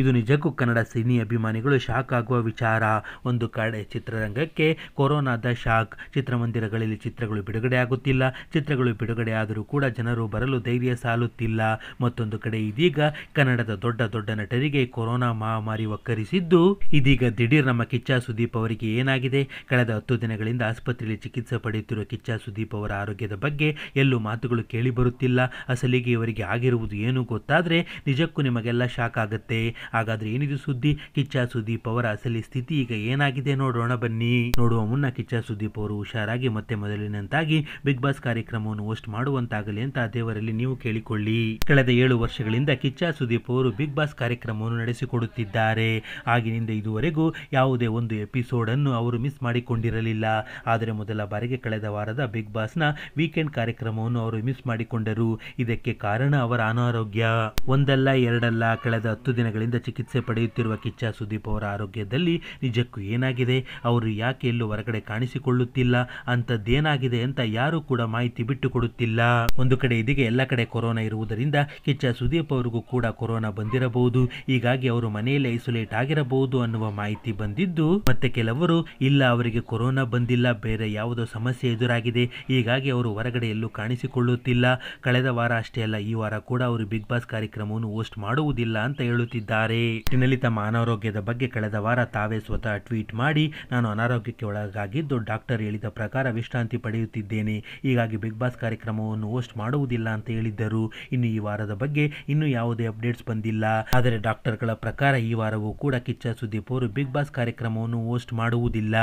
ಇದು ನಿಜಕ್ಕೂ ಕನ್ನಡ ಸಿನಿ ಅಭಿಮಾನಿಗಳು ಶಾಕ್ ಆಗುವ ವಿಚಾರ ಒಂದು ಕಡೆ ಚಿತ್ರರಂಗಕ್ಕೆ ಕೊರೋನಾದ ಶಾಕ್ ಚಿತ್ರಮಂದಿರಗಳಲ್ಲಿ ಚಿತ್ರಗಳು ಬಿಡುಗಡೆ ಆಗುತ್ತಿಲ್ಲ ಚಿತ್ರಗಳು ಬಿಡುಗಡೆ ಆದರೂ ಕೂಡ ಜನರು ಬರಲು ಧೈರ್ಯ ಸಾಲುತ್ತಿಲ್ಲ ಮತ್ತೊಂದು ಕಡೆ ಇದೀಗ ಕನ್ನಡದ ದೊಡ್ಡ ದೊಡ್ಡ ನಟರಿಗೆ ಕೊರೋನಾ ಮಹಾಮಾರಿ ಒಕ್ಕರಿಸಿದ್ದು ಇದೀಗ ದಿಢೀರ್ ನಮ್ಮ ಕಿಚ್ಚ ಸುದೀಪ್ ಅವರಿಗೆ ಏನಾಗಿದೆ ಕಳೆದ ಹತ್ತು ದಿನಗಳಿಂದ ಆಸ್ಪತ್ರೆಯಲ್ಲಿ ಚಿಕಿತ್ಸೆ ಪಡೆಯುತ್ತಿರುವ ಕಿಚ್ಚ ಸುದೀಪ್ ಅವರ ಆರೋಗ್ಯದ ಬಗ್ಗೆ ಎಲ್ಲೂ ಮಾತುಗಳು ಕೇಳಿ ಬರುತ್ತಿಲ್ಲ ಅಸಲಿಗೆ ಇವರಿಗೆ ಆಗಿರುವುದು ಏನು ಗೊತ್ತಾದರೆ ನಿಜಕ್ಕೂ ನಿಮಗೆಲ್ಲ ಶಾಕ್ ಆಗುತ್ತೆ ಹಾಗಾದ್ರೆ ಏನಿದು ಸುದ್ದಿ ಕಿಚ್ಚ ಸುದೀಪ್ ಅವರ ಅಸಲಿ ಸ್ಥಿತಿ ಈಗ ಏನಾಗಿದೆ ನೋಡೋಣ ಬನ್ನಿ ನೋಡುವ ಮುನ್ನ ಕಿಚ್ಚ ಸುದೀಪ್ ಅವರು ಹುಷಾರಾಗಿ ಮತ್ತೆ ಮೊದಲಿನಂತಾಗಿ ಬಿಗ್ ಬಾಸ್ ಕಾರ್ಯಕ್ರಮವನ್ನು ಹೋಸ್ಟ್ ಮಾಡುವಂತಾಗಲಿ ಅಂತ ದೇವರಲ್ಲಿ ನೀವು ಕೇಳಿಕೊಳ್ಳಿ ಕಳೆದ ಏಳು ವರ್ಷಗಳಿಂದ ಕಿಚ್ಚ ಸುದೀಪ್ ಅವರು ಬಿಗ್ ಬಾಸ್ ಕಾರ್ಯಕ್ರಮವನ್ನು ನಡೆಸಿಕೊಡುತ್ತಿದ್ದಾರೆ ಆಗಿನಿಂದ ಇದುವರೆಗೂ ಯಾವುದೇ ಒಂದು ಎಪಿಸೋಡ್ ಅನ್ನು ಅವರು ಮಿಸ್ ಮಾಡಿಕೊಂಡಿರಲಿಲ್ಲ ಆದರೆ ಮೊದಲ ಬಾರಿಗೆ ಕಳೆದ ವಾರದ ಬಿಗ್ ಬಾಸ್ ನ ವೀಕೆಂಡ್ ಕಾರ್ಯಕ್ರಮವನ್ನು ಅವರು ಮಿಸ್ ಮಾಡಿಕೊಂಡರು ಇದಕ್ಕೆ ಕಾರಣ ಅವರ ಅನಾರೋಗ್ಯ ಒಂದಲ್ಲ ಎರಡಲ್ಲ ಕಳೆದ ಹತ್ತು ದಿನಗಳಿಂದ ಚಿಕಿತ್ಸೆ ಪಡೆಯುತ್ತಿರುವ ಕಿಚ್ಚ ಸುದೀಪ್ ಅವರ ಆರೋಗ್ಯದಲ್ಲಿ ನಿಜಕ್ಕೂ ಏನಾಗಿದೆ ಅವರು ಯಾಕೆ ಎಲ್ಲೂ ಹೊರಗಡೆ ಕಾಣಿಸಿಕೊಳ್ಳುತ್ತಿಲ್ಲ ಅಂತದ್ದೇನಾಗಿದೆ ಅಂತ ಯಾರೂ ಕೂಡ ಮಾಹಿತಿ ಬಿಟ್ಟುಕೊಡುತ್ತಿಲ್ಲ ಒಂದು ಕಡೆ ಇದೀಗ ಎಲ್ಲ ಕಡೆ ಕೊರೋನಾ ಇರುವುದರಿಂದ ಕಿಚ್ಚ ಸುದೀಪ್ ಅವರಿಗೂ ಕೂಡ ಕೊರೋನಾ ಬಂದಿರಬಹುದು ಹೀಗಾಗಿ ಅವರು ಮನೆಯಲ್ಲೇ ಐಸೋಲೇಟ್ ಆಗಿರಬಹುದು ಅನ್ನುವ ಮಾಹಿತಿ ಬಂದಿದ್ದು ಮತ್ತೆ ಕೆಲವರು ಇಲ್ಲ ಅವರಿಗೆ ಕೊರೋನಾ ಬಂದಿಲ್ಲ ಬೇರೆ ಯಾವುದೋ ಸಮಸ್ಯೆ ಎದುರಾಗಿದೆ ಹೀಗಾಗಿ ಅವರು ಹೊರಗಡೆ ಎಲ್ಲೂ ಕಾಣಿಸಿಕೊಳ್ಳುತ್ತಿಲ್ಲ ಕಳೆದ ವಾರ ಅಷ್ಟೇ ಅಲ್ಲ ಈ ವಾರ ಕೂಡ ಅವರು ಬಿಗ್ ಬಾಸ್ ಕಾರ್ಯಕ್ರಮವನ್ನು ಹೋಸ್ಟ್ ಮಾಡುವುದಿಲ್ಲ ಅಂತ ಹೇಳುತ್ತಿದ್ದಾರೆ ಇನ್ನಲ್ಲಿ ತಮ್ಮ ಅನಾರೋಗ್ಯದ ಬಗ್ಗೆ ಕಳೆದ ವಾರ ತಾವೇ ಸ್ವತಃ ಟ್ವೀಟ್ ಮಾಡಿ ನಾನು ಅನಾರೋಗ್ಯಕ್ಕೆ ಒಳಗಾಗಿದ್ದು ಡಾಕ್ಟರ್ ಹೇಳಿದ ಪ್ರಕಾರ ವಿಶ್ರಾಂತಿ ಪಡೆಯುತ್ತಿದ್ದೇನೆ ಹೀಗಾಗಿ ಬಿಗ್ ಬಾಸ್ ಕಾರ್ಯಕ್ರಮವನ್ನು ಹೋಸ್ಟ್ ಮಾಡುವುದಿಲ್ಲ ಅಂತ ಹೇಳಿದ್ದರು ಇನ್ನು ಈ ವಾರದ ಬಗ್ಗೆ ಇನ್ನೂ ಯಾವುದೇ ಅಪ್ಡೇಟ್ಸ್ ಬಂದಿಲ್ಲ ಆದರೆ ಡಾಕ್ಟರ್ಗಳ ಪ್ರಕಾರ ಈ ವಾರವೂ ಕೂಡ ಕಿಚ್ಚ ಸುದೀಪ್ ಅವರು ಬಿಗ್ ಬಾಸ್ ಕಾರ್ಯಕ್ರಮವನ್ನು ಹೋಸ್ಟ್ ಮಾಡುವುದಿಲ್ಲ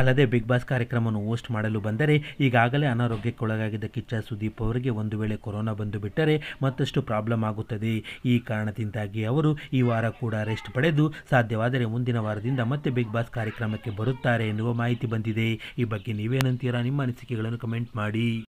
ಅಲ್ಲದೆ ಬಿಗ್ ಬಾಸ್ ಕಾರ್ಯಕ್ರಮವನ್ನು ಹೋಸ್ಟ್ ಮಾಡಲು ಬಂದರೆ ಈಗಾಗಲೇ ಅನಾರೋಗ್ಯಕ್ಕೆ ಒಳಗಾಗಿದ್ದ ಕಿಚ್ಚ ಸುದೀಪ್ ಅವರಿಗೆ ಒಂದು ವೇಳೆ ಕೊರೋನಾ ಬಂದು ಬಿಟ್ಟರೆ ಮತ್ತಷ್ಟು ಪ್ರಾಬ್ಲಮ್ ಆಗುತ್ತದೆ ಈ ಕಾರಣದಿಂದಾಗಿ ಅವರು ಈ ವಾರ ಕೂಡ ರೆಸ್ಟ್ ಪಡೆದು ಸಾಧ್ಯವಾದರೆ ಮುಂದಿನ ವಾರದಿಂದ ಮತ್ತೆ ಬಿಗ್ ಬಾಸ್ ಕಾರ್ಯಕ್ರಮಕ್ಕೆ ಬರುತ್ತಾರೆ ಎನ್ನುವ ಮಾಹಿತಿ ಬಂದಿದೆ ಈ ಬಗ್ಗೆ ನೀವೇನಂತೀರಾ ನಿಮ್ಮ ಅನಿಸಿಕೆಗಳನ್ನು ಕಮೆಂಟ್ ಮಾಡಿ